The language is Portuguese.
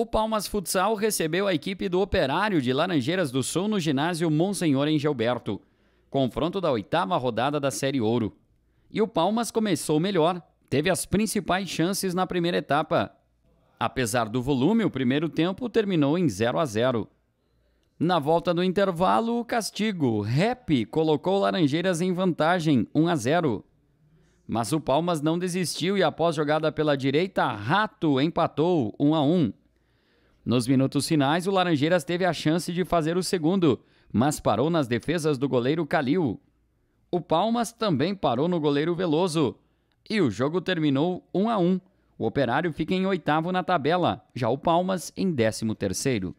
O Palmas Futsal recebeu a equipe do Operário de Laranjeiras do Sul no ginásio Monsenhor Engelberto, confronto da oitava rodada da Série Ouro. E o Palmas começou melhor, teve as principais chances na primeira etapa. Apesar do volume, o primeiro tempo terminou em 0 a 0. Na volta do intervalo, o castigo, Rap, colocou Laranjeiras em vantagem, 1 a 0. Mas o Palmas não desistiu e após jogada pela direita, Rato empatou 1 a 1. Nos minutos finais, o Laranjeiras teve a chance de fazer o segundo, mas parou nas defesas do goleiro Calil. O Palmas também parou no goleiro Veloso. E o jogo terminou 1 a 1. O Operário fica em oitavo na tabela, já o Palmas em décimo terceiro.